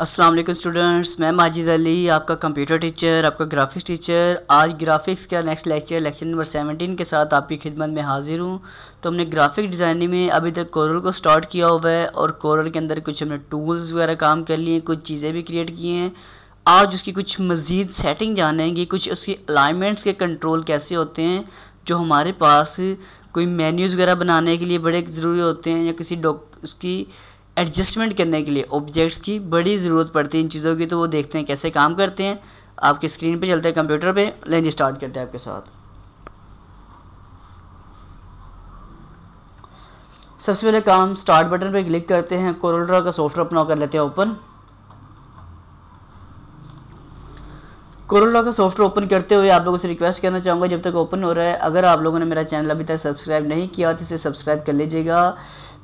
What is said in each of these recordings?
Aslam students मैं माजिद अली आपका computer teacher आपका ग्राफिक्स टीचर आज ग्राफिक्स का next lecture lecture number seventeen के साथ आपकी खिदमत में हाजिर हूँ तो हमने ग्राफिक डिज़ाइनिंग में अभी तक कोरल को स्टार्ट किया हुआ है और कोरल के अंदर कुछ हमने टूल्स वगैरह काम कर लिए कुछ चीज़ें भी क्रिएट की हैं आज उसकी कुछ मज़ीद सेटिंग जानेंगी कुछ उसकी अलाइनमेंट्स के कंट्रोल कैसे होते हैं जो हमारे पास कोई मेन्यूज़ वगैरह बनाने के लिए बड़े ज़रूरी होते हैं या किसी डॉक उसकी एडजस्टमेंट करने के लिए ऑब्जेक्ट्स की बड़ी ज़रूरत पड़ती है इन चीज़ों की तो वो देखते हैं कैसे काम करते हैं आपके स्क्रीन पे चलते हैं कंप्यूटर पे लेंज स्टार्ट करते हैं आपके साथ सबसे पहले काम स्टार्ट बटन पे क्लिक करते हैं कोरोड्रा का सॉफ्टवेयर अपना कर लेते हैं ओपन कोरोला का सॉफ्टवेयर ओपन करते हुए आप लोगों से रिक्वेस्ट करना चाहूँगा जब तक ओपन हो रहा है अगर आप लोगों ने मेरा चैनल अभी तक सब्सक्राइब नहीं किया तो इसे सब्सक्राइब कर लीजिएगा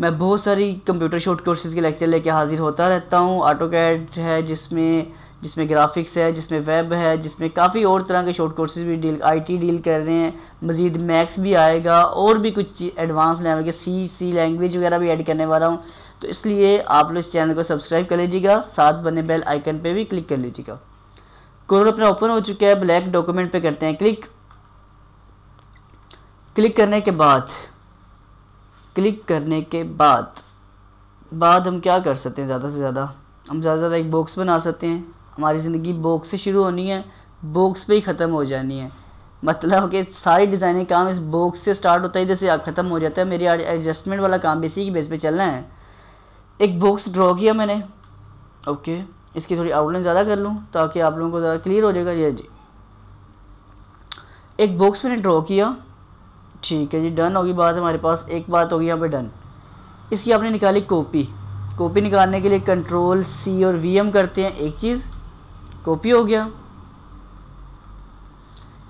मैं बहुत सारी कंप्यूटर शॉर्ट कोर्सेज़ के लेक्चर लेके हाज़िर होता रहता हूँ ऑटो कैड है जिसमें जिसमें ग्राफिक्स है जिसमें वेब है जिसमें काफ़ी और तरह के शॉर्ट कोर्सेज भी डील आईटी डील कर रहे हैं मज़ीद मैक्स भी आएगा और भी कुछ एडवांस लेवल के सी सी लैंग्वेज वगैरह भी ऐड करने वाला हूँ तो इसलिए आप लोग इस चैनल को सब्सक्राइब कर लीजिएगा साथ बने बेल आइकन पर भी क्लिक कर लीजिएगा कोरल अपना ओपन हो चुका है ब्लैक डॉक्यूमेंट पर करते हैं क्लिक क्लिक करने के बाद क्लिक करने के बाद बाद हम क्या कर सकते हैं ज़्यादा से ज़्यादा हम ज़्यादा से ज़्यादा एक बॉक्स बना सकते हैं हमारी ज़िंदगी बॉक्स से शुरू होनी है बॉक्स पे ही ख़त्म हो जानी है मतलब कि सारी डिज़ाइनिंग काम इस बॉक्स से स्टार्ट होता है इधर से ख़त्म हो जाता है मेरी एडजस्टमेंट वाला काम भी इसी के बेस पे चलना है एक बॉक्स ड्रॉ किया मैंने ओके इसकी थोड़ी आउटलाइन ज़्यादा कर लूँ ताकि आप लोगों को ज़्यादा क्लियर हो जाएगा ये जी एक बॉक्स मैंने ड्रॉ किया ठीक है जी डन होगी बात हमारे पास एक बात होगी यहाँ पे डन इसकी आपने निकाली कॉपी कॉपी निकालने के लिए कंट्रोल सी और वी एम करते हैं एक चीज़ कॉपी हो गया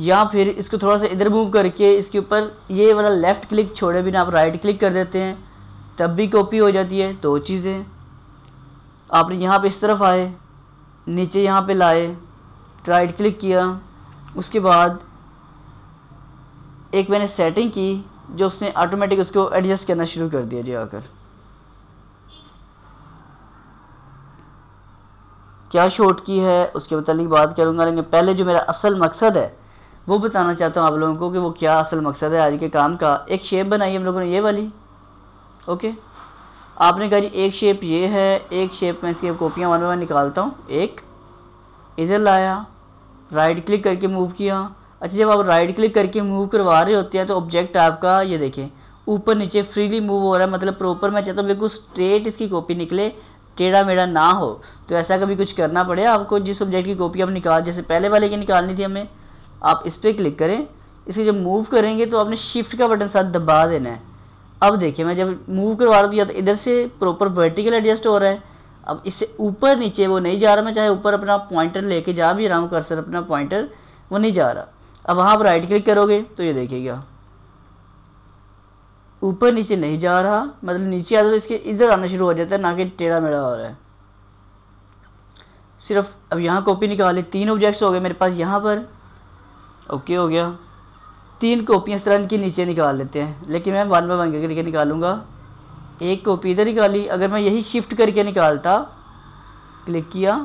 या फिर इसको थोड़ा सा इधर मूव करके इसके ऊपर ये वाला लेफ़्ट क्लिक छोड़े बिना आप राइट क्लिक कर देते हैं तब भी कॉपी हो जाती है दो चीज़ें आपने यहाँ पर इस तरफ आए नीचे यहाँ पर लाए राइट क्लिक किया उसके बाद एक मैंने सेटिंग की जो उसने ऑटोमेटिक उसको एडजस्ट करना शुरू कर दिया जी आकर क्या शॉट की है उसके मतलब बात करूँगा लेकिन पहले जो मेरा असल मकसद है वो बताना चाहता हूँ आप लोगों को कि वो क्या असल मकसद है आज के काम का एक शेप बनाई हम लोगों ने ये वाली ओके आपने कहा जी एक शेप ये है एक शेप में इसकी कॉपियाँ वन बाय वन निकालता हूँ एक इधर लाया राइट क्लिक करके मूव किया अच्छा जब आप राइट क्लिक करके मूव करवा रहे होते हैं तो ऑब्जेक्ट आपका ये देखें ऊपर नीचे फ्रीली मूव हो रहा है मतलब प्रॉपर मैं चाहता हूँ बिल्कुल स्ट्रेट इसकी कॉपी निकले टेढ़ा मेढ़ा ना हो तो ऐसा कभी कुछ करना पड़े आपको जिस ऑब्जेक्ट की कॉपी हम निकाल जैसे पहले वाले की निकालनी थी हमें आप इस पर क्लिक करें इसे जब मूव करेंगे तो आपने शिफ्ट का बटन साथ दबा देना है अब देखिए मैं जब मूव करवा दिया तो, तो इधर से प्रॉपर वर्टिकल एडजस्ट हो रहा है अब इससे ऊपर नीचे वो नहीं जा रहा मैं चाहे ऊपर अपना पॉइंटर लेके जा भी रहा हूँ कर्सर अपना पॉइंटर वो नहीं जा रहा अब वहाँ पर राइट क्लिक करोगे तो ये देखिएगा ऊपर नीचे नहीं जा रहा मतलब नीचे आता तो इसके इधर आना शुरू हो जाता है ना कि टेढ़ा मेढ़ा हो रहा है सिर्फ अब यहाँ कॉपी निकाले तीन ऑब्जेक्ट्स हो गए मेरे पास यहाँ पर ओके हो गया तीन कॉपियाँ इस तरह इनकी नीचे निकाल लेते हैं लेकिन मैं वन बाई वन करके निकालूंगा एक कॉपी इधर निकाली अगर मैं यही शिफ्ट करके निकालता क्लिक किया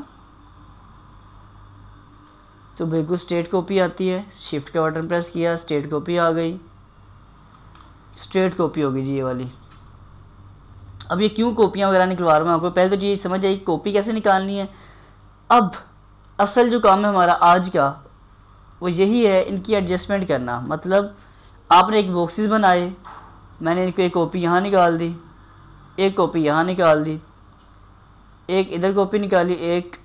तो बिल्कुल स्टेट कॉपी आती है शिफ्ट का बटन प्रेस किया स्टेट कॉपी आ गई स्ट्रेट कॉपी होगी जी ये वाली अब ये क्यों कॉपियाँ वगैरह निकलवा रहा हूँ आपको पहले तो जी समझ आई कॉपी कैसे निकालनी है अब असल जो काम है हमारा आज का वो यही है इनकी एडजस्टमेंट करना मतलब आपने एक बॉक्सेस बनाए मैंने इनको एक कॉपी यहाँ निकाल दी एक कॉपी यहाँ निकाल दी एक इधर कॉपी निकाली एक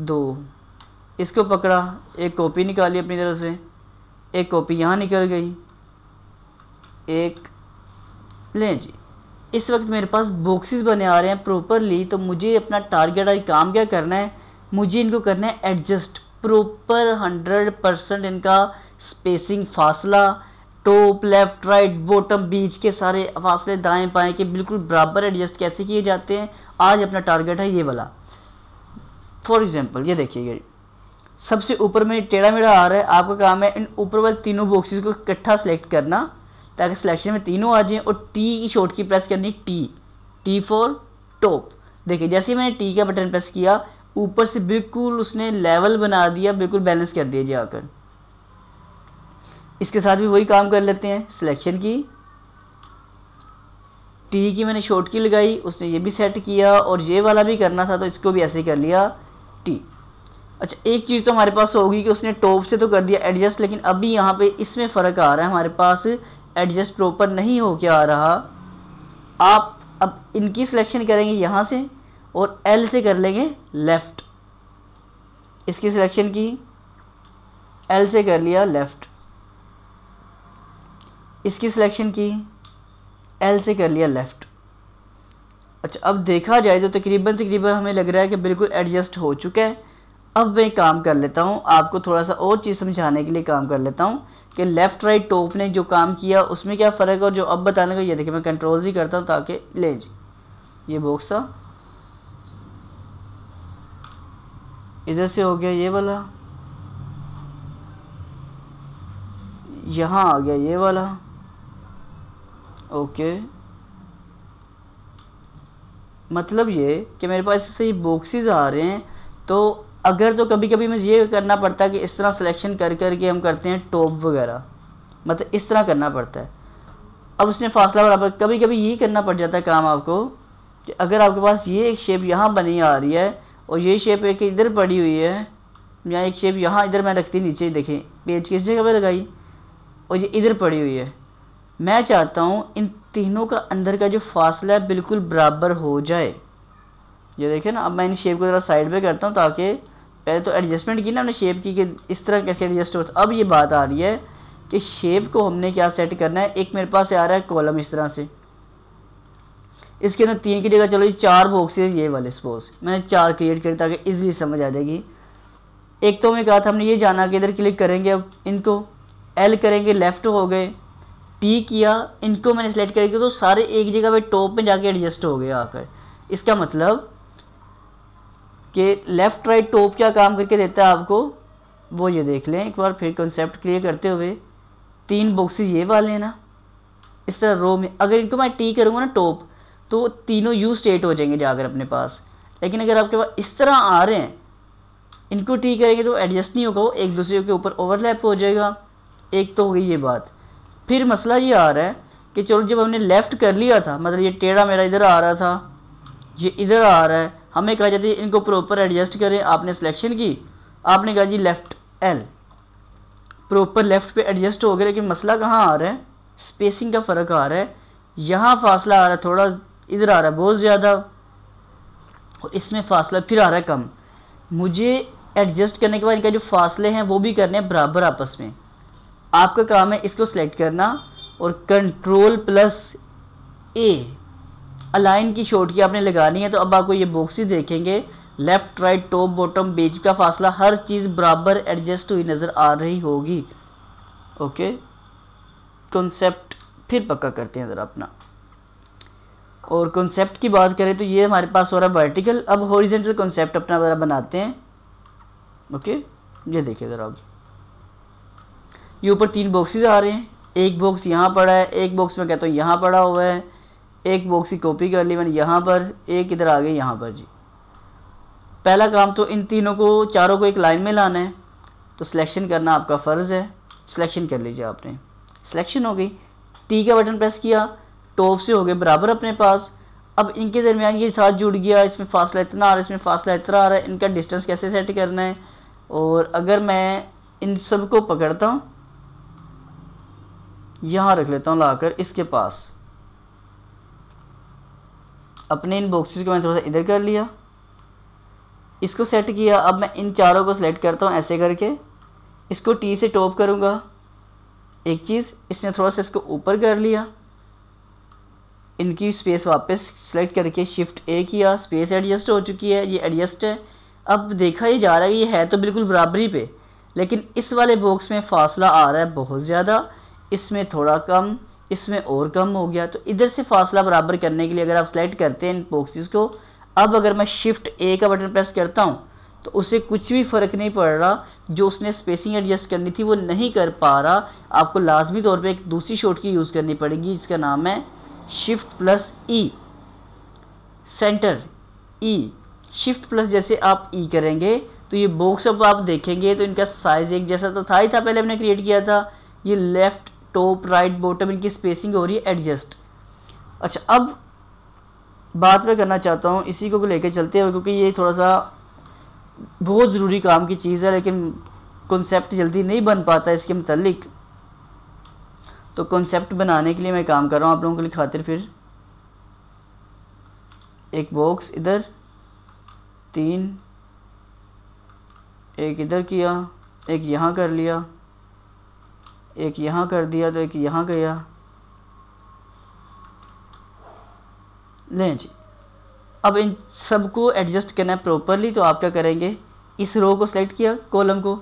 दो इसको पकड़ा एक कॉपी निकाली अपनी तरफ से एक कॉपी यहाँ निकल गई एक लें जी इस वक्त मेरे पास बॉक्सेस बने आ रहे हैं प्रॉपरली तो मुझे अपना टारगेट आई काम क्या करना है मुझे इनको करना है एडजस्ट प्रॉपर हंड्रेड परसेंट इनका स्पेसिंग फासला टॉप लेफ़्ट राइट बॉटम बीच के सारे फासले दाएं बाएँ के बिल्कुल बराबर एडजस्ट कैसे किए जाते हैं आज अपना टारगेट है ये वाला फॉर एग्ज़ाम्पल ये देखिएगा सबसे ऊपर में टेढ़ा मेढ़ा आ रहा है आपका काम है इन ऊपर वाले तीनों बॉक्सेस को इकट्ठा सेलेक्ट करना ताकि सिलेक्शन में तीनों आ जाएं और टी की शॉर्ट की प्रेस करनी टी टी फॉर टॉप देखिए जैसे ही मैंने टी का बटन प्रेस किया ऊपर से बिल्कुल उसने लेवल बना दिया बिल्कुल बैलेंस कर दिया जाकर इसके साथ भी वही काम कर लेते हैं सिलेक्शन की टी की मैंने शॉर्ट की लगाई उसने ये भी सेट किया और ये वाला भी करना था तो इसको भी ऐसे कर लिया टी अच्छा एक चीज़ तो हमारे पास होगी कि उसने टॉप से तो कर दिया एडजस्ट लेकिन अभी यहाँ पे इसमें फ़र्क आ रहा है हमारे पास एडजस्ट प्रॉपर नहीं हो के आ रहा आप अब इनकी सिलेक्शन करेंगे यहाँ से और एल से कर लेंगे लेफ़्ट इसकी सिलेक्शन की एल से कर लिया लेफ़्ट इसकी सिलेक्शन की एल से कर लिया लेफ़्ट अच्छा अब देखा जाए तो तकरीबन तकरीबन हमें लग रहा है कि बिल्कुल एडजस्ट हो चुका है अब मैं काम कर लेता हूँ आपको थोड़ा सा और चीज़ समझाने के लिए काम कर लेता हूँ कि लेफ़्ट राइट टॉप ने जो काम किया उसमें क्या फ़र्क है और जो अब बताने का ये देखिए मैं कंट्रोल ही करता हूँ ताकि ले जी ये बॉक्स था इधर से हो गया ये वाला यहाँ आ गया ये वाला ओके मतलब ये कि मेरे पास सही बॉक्सेस आ रहे हैं तो अगर तो कभी कभी मुझे ये करना पड़ता है कि इस तरह सिलेक्शन कर कर के हम करते हैं टॉप वगैरह मतलब इस तरह करना पड़ता है अब उसने फासला बराबर कभी कभी यही करना पड़ जाता है काम आपको कि अगर आपके पास ये एक शेप यहाँ बनी आ रही है और ये शेप एक इधर पड़ी हुई है यहाँ एक शेप यहाँ इधर मैं रखती नीचे देखें पेज किस जगह पर लगाई और ये इधर पड़ी हुई है मैं चाहता हूँ इन तीनों का अंदर का जो फासला है बिल्कुल बराबर हो जाए ये देखें ना अब मैं इन शेप को ज़रा साइड पे करता हूँ ताकि पहले तो एडजस्टमेंट की ना हमने शेप की कि इस तरह कैसे एडजस्ट होता अब ये बात आ रही है कि शेप को हमने क्या सेट करना है एक मेरे पास आ रहा है कॉलम इस तरह से इसके अंदर तीन की जगह चलो ये चार बॉक्स ये वाले सपोज मैंने चार क्रिएट करे ताकि ईजिली समझ आ जाएगी एक तो मैं कहा था हमने ये जाना कि इधर क्लिक करेंगे अब इनको एल करेंगे लेफ़्ट हो गए टी किया इनको मैंने सेलेक्ट करके तो सारे एक जगह पे टॉप में जाके एडजस्ट हो गए आकर इसका मतलब कि लेफ़्ट राइट टॉप क्या काम करके देता है आपको वो ये देख लें एक बार फिर कंसेप्ट क्लियर करते हुए तीन बॉक्सेस ये वाले हैं ना इस तरह रो में अगर इनको मैं टी करूँगा ना टॉप तो तीनों यू स्टेट हो जाएंगे जाकर अपने पास लेकिन अगर आपके पास इस तरह आ रहे हैं इनको टी करेंगे तो एडजस्ट नहीं होगा वो एक दूसरे के ऊपर ओवरलैप हो जाएगा एक तो हो गई ये बात फिर मसला ये आ रहा है कि चलो जब हमने लेफ़्ट कर लिया था मतलब ये टेढ़ा मेरा इधर आ रहा था ये इधर आ रहा है हमें कहा जाता है इनको प्रॉपर एडजस्ट करें आपने सिलेक्शन की आपने कहा जी लेफ़्ट एल प्रॉपर लेफ़्ट पे एडजस्ट हो गया लेकिन मसला कहाँ आ रहा है स्पेसिंग का फ़र्क आ रहा है यहाँ फासला आ रहा है थोड़ा इधर आ रहा है बहुत ज़्यादा और इसमें फ़ासला फिर आ रहा है कम मुझे एडजस्ट करने के बाद इनका जो फासले हैं वो भी करने हैं बराबर आपस में आपका काम है इसको सेलेक्ट करना और कंट्रोल प्लस ए अलाइन की शॉट की आपने लगानी है तो अब आपको ये बॉक्स ही देखेंगे लेफ़्ट राइट टॉप बॉटम बीच का फासला हर चीज़ बराबर एडजस्ट हुई नज़र आ रही होगी ओके कॉन्सेप्ट फिर पक्का करते हैं ज़रा अपना और कॉन्सेप्ट की बात करें तो ये हमारे पास हो रहा है वर्टिकल अब हॉरिजेंटल कॉन्सेप्ट अपना ज़रा बनाते हैं ओके ये देखिए ज़रा अब ये ऊपर तीन बॉक्सेस आ रहे हैं एक बॉक्स यहाँ पड़ा है एक बॉक्स में कहता हूँ यहाँ पड़ा हुआ है एक बॉक्स की कॉपी कर ली मैंने यहाँ पर एक इधर आ गई यहाँ पर जी पहला काम तो इन तीनों को चारों को एक लाइन में लाना है तो सिलेक्शन करना आपका फ़र्ज़ है सिलेक्शन कर लीजिए आपने सिलेक्शन हो गई टी का बटन प्रेस किया टॉप से हो गए बराबर अपने पास अब इनके दरमियान ये साथ जुड़ गया इसमें फासला इतना आ रहा है इसमें फासला इतना आ रहा है इनका डिस्टेंस कैसे सेट करना है और अगर मैं इन सब को पकड़ता हूँ यहाँ रख लेता हूँ लाकर इसके पास अपने इन बॉक्सेस को मैंने थोड़ा सा इधर कर लिया इसको सेट किया अब मैं इन चारों को सेलेक्ट करता हूँ ऐसे करके इसको टी से टॉप करूँगा एक चीज़ इसने थोड़ा सा इसको ऊपर कर लिया इनकी स्पेस वापस सेलेक्ट करके शिफ्ट ए किया स्पेस एडजस्ट हो चुकी है ये एडजस्ट है अब देखा ही जा रहा है ये है तो बिल्कुल बराबरी पे लेकिन इस वाले बॉक्स में फासला आ रहा है बहुत ज़्यादा इसमें थोड़ा कम इसमें और कम हो गया तो इधर से फासला बराबर करने के लिए अगर आप सेलेक्ट करते हैं इन बॉक्सिस को अब अगर मैं शिफ्ट ए का बटन प्रेस करता हूँ तो उसे कुछ भी फ़र्क नहीं पड़ रहा जो उसने स्पेसिंग एडजस्ट करनी थी वो नहीं कर पा रहा आपको लाजमी तौर पे एक दूसरी शॉट की यूज़ करनी पड़ेगी जिसका नाम है shift plus E center E shift plus जैसे आप ई e करेंगे तो ये बॉक्स अब आप देखेंगे तो इनका साइज़ एक जैसा तो था ही था पहले हमने क्रिएट किया था ये लेफ़्ट टॉप राइट बॉटम इनकी स्पेसिंग हो रही है एडजस्ट अच्छा अब बात मैं करना चाहता हूँ इसी को लेकर चलते हैं क्योंकि ये थोड़ा सा बहुत ज़रूरी काम की चीज़ है लेकिन कॉन्सेप्ट जल्दी नहीं बन पाता इसके मतलब तो कॉन्सेप्ट बनाने के लिए मैं काम कर रहा हूँ आप लोगों के लिए खातिर फिर एक बॉक्स इधर तीन एक इधर किया एक यहाँ कर लिया एक यहाँ कर दिया तो एक यहाँ गया लें जी अब इन सबको एडजस्ट करना है प्रॉपरली तो आप क्या करेंगे इस रो को सेलेक्ट किया कॉलम को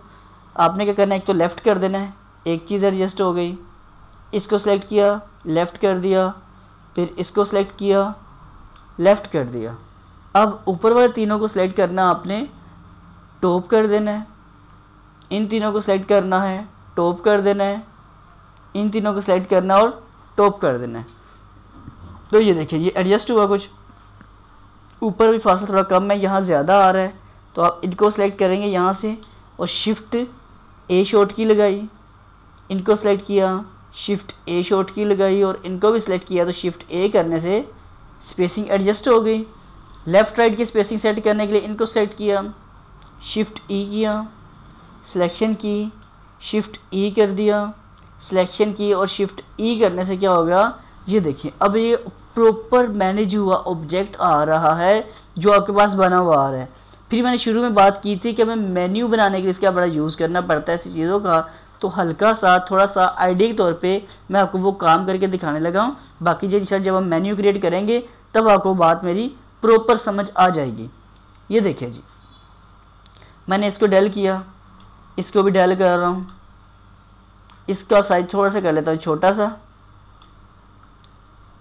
आपने क्या करना है एक तो लेफ़्ट कर देना है एक चीज़ एडजस्ट हो गई इसको सेलेक्ट किया लेफ़्ट कर दिया फिर इसको सेलेक्ट किया लेफ़्ट कर दिया अब ऊपर वाले तीनों को सिलेक्ट करना आपने टॉप कर देना है इन तीनों को सिलेक्ट करना है टॉप कर देना है इन तीनों को सेलेक्ट करना है और टॉप कर देना है तो ये देखिए ये एडजस्ट हुआ कुछ ऊपर भी फासला थोड़ा कम है यहाँ ज़्यादा आ रहा है तो आप इनको सेलेक्ट करेंगे यहाँ से और शिफ्ट ए शॉर्ट की लगाई इनको सेलेक्ट किया शिफ्ट ए शॉर्ट की लगाई और इनको भी सिलेक्ट किया तो शिफ्ट ए करने से स्पेसिंग एडजस्ट हो गई लेफ़्ट राइट की स्पेसिंग सेट करने के लिए इनको सेलेक्ट किया शिफ्ट ई e किया सिलेक्शन की शिफ्ट ई e कर दिया सिलेक्शन की और शिफ्ट ई e करने से क्या हो गया ये देखिए अब ये प्रॉपर मैनेज हुआ ऑब्जेक्ट आ रहा है जो आपके पास बना हुआ आ रहा है फिर मैंने शुरू में बात की थी कि हमें मेन्यू बनाने के लिए इसका बड़ा यूज़ करना पड़ता है ऐसी चीज़ों का तो हल्का सा थोड़ा सा आइडिया के तौर पे मैं आपको वो काम करके दिखाने लगा हूँ बाकी जो इंशाल्लाह जब हम मेन्यू क्रिएट करेंगे तब आपको बात मेरी प्रॉपर समझ आ जाएगी ये देखिए जी मैंने इसको डेल किया इसको भी डायल कर रहा हूँ इसका साइज थोड़ा सा कर लेता हूँ छोटा सा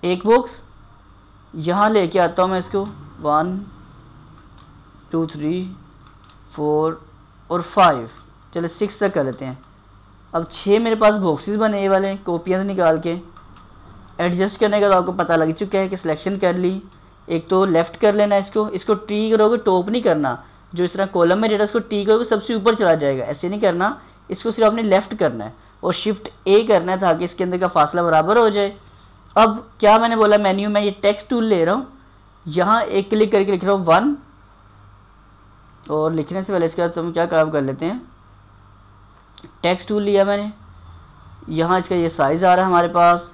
एक बॉक्स यहाँ लेके आता हूँ मैं इसको वन टू थ्री फोर और फाइव चलो सिक्स तक कर लेते हैं अब छः मेरे पास बॉक्सेस बने ये वाले कॉपियाँ निकाल के एडजस्ट करने का तो आपको पता लग चुका है कि सिलेक्शन कर ली एक तो लेफ़्ट कर लेना इसको इसको ट्री करोगे टॉप नहीं करना जो इस तरह कॉलम में डेटा उसको टी का सबसे ऊपर चला जाएगा ऐसे नहीं करना इसको सिर्फ आपने लेफ़्ट करना है और शिफ्ट ए करना है ताकि इसके अंदर का फासला बराबर हो जाए अब क्या मैंने बोला मेन्यू में ये टेक्स्ट टूल ले रहा हूँ यहाँ एक क्लिक करके लिख रहा हूँ वन और लिखने से पहले इसके बाद हम क्या काम कर लेते हैं टेक्स्ट टूल लिया मैंने यहाँ इसका ये साइज़ आ रहा है हमारे पास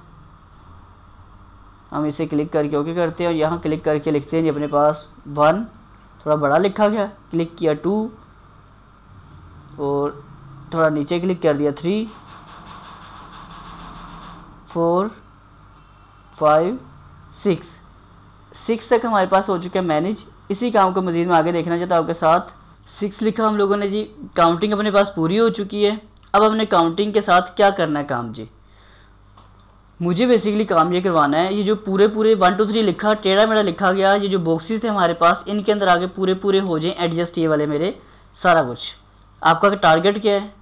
हम इसे क्लिक करके ओके करते हैं और यहाँ क्लिक करके लिखते हैं जी अपने पास वन थोड़ा बड़ा लिखा गया क्लिक किया टू और थोड़ा नीचे क्लिक कर दिया three four five six six तक हमारे पास हो चुका है मैनेज इसी काम को मज़ीद में आगे देखना चाहता हूँ आपके साथ सिक्स लिखा हम लोगों ने जी काउंटिंग अपने पास पूरी हो चुकी है अब हमने काउंटिंग के साथ क्या करना है काम जी मुझे बेसिकली काम ये करवाना है ये जो पूरे पूरे वन टू थ्री लिखा टेढ़ा मेढ़ा लिखा गया ये जो बॉक्सेस थे हमारे पास इनके अंदर आके पूरे पूरे हो जाएं एडजस्ट ये वाले मेरे सारा कुछ आपका टारगेट क्या है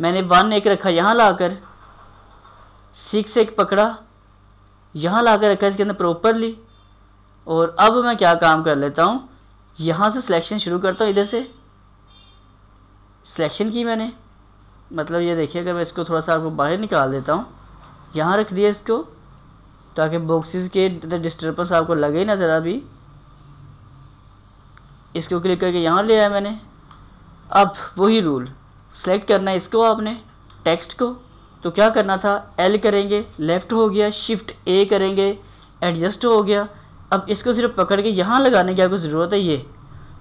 मैंने वन एक रखा यहाँ ला कर सिक्स एक पकड़ा यहाँ ला कर रखा इसके अंदर प्रॉपरली और अब मैं क्या काम कर लेता हूँ यहाँ से सिलेक्शन शुरू करता हूँ इधर से सिलेक्शन की मैंने मतलब ये देखिए अगर मैं इसको थोड़ा सा आपको बाहर निकाल देता हूँ यहाँ रख दिया इसको ताकि बॉक्सेस के डिस्टर्बेंस आपको लगे ना ज़रा भी इसको क्लिक करके यहाँ ले आया मैंने अब वही रूल सेलेक्ट करना है इसको आपने टेक्स्ट को तो क्या करना था एल करेंगे लेफ़्ट हो गया शिफ्ट ए करेंगे एडजस्ट हो गया अब इसको सिर्फ पकड़ के यहाँ लगाने की आपको ज़रूरत है ये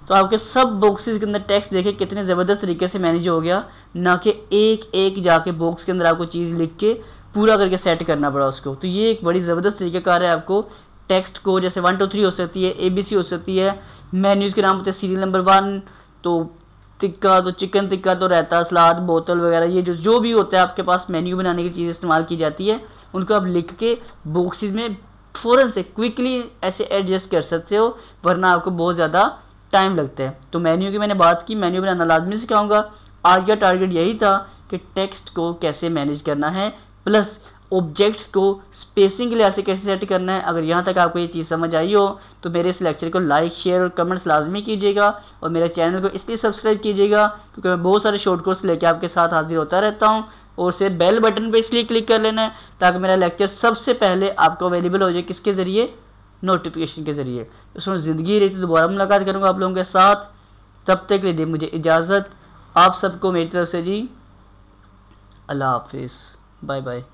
तो आपके सब बॉक्सेस के अंदर टेक्स्ट देखे कितने ज़बरदस्त तरीके से मैनेज हो गया ना कि एक एक जाके बॉक्स के अंदर आपको चीज़ लिख के पूरा करके सेट करना पड़ा उसको तो ये एक बड़ी ज़बरदस्त तरीक़ाकार है आपको टेक्स्ट को जैसे वन टू थ्री हो सकती है ए बी सी हो सकती है मेन्यूज़ के नाम होते हैं सीरियल नंबर वन तो टिक्का तो चिकन टिक्का तो रहता सलाद बोतल वगैरह ये जो जो भी होता है आपके पास मेन्यू बनाने की चीज़ इस्तेमाल की जाती है उनको आप लिख के बॉक्सेस में फ़ौरन से क्विकली ऐसे एडजस्ट कर सकते हो वरना आपको बहुत ज़्यादा टाइम लगता है तो मेन्यू की मैंने बात की मेन्यू बनाना लाजमी सिखाऊंगा आज का टारगेट यही था कि टेक्स्ट को कैसे मैनेज करना है प्लस ऑब्जेक्ट्स को स्पेसिंग के लिए ऐसे कैसे सेट करना है अगर यहाँ तक आपको ये चीज़ समझ आई हो तो मेरे इस लेक्चर को लाइक शेयर और कमेंट्स लाजमी कीजिएगा और मेरे चैनल को इसलिए सब्सक्राइब कीजिएगा क्योंकि मैं बहुत सारे शॉर्ट कोर्स लेके आपके साथ हाजिर होता रहता हूँ और सिर्फ बेल बटन पर इसलिए क्लिक कर लेना है ताकि मेरा लेक्चर सबसे पहले आपको अवेलेबल हो जाए किसके ज़रिए नोटिफिकेशन के ज़रिए उसमें ज़िंदगी रही तो दोबारा मुलाकात करूँगा आप लोगों के साथ तब तक ले दे मुझे इजाज़त आप सबको मेरी तरफ से जी अल्लाह हाफिज़ Bye bye.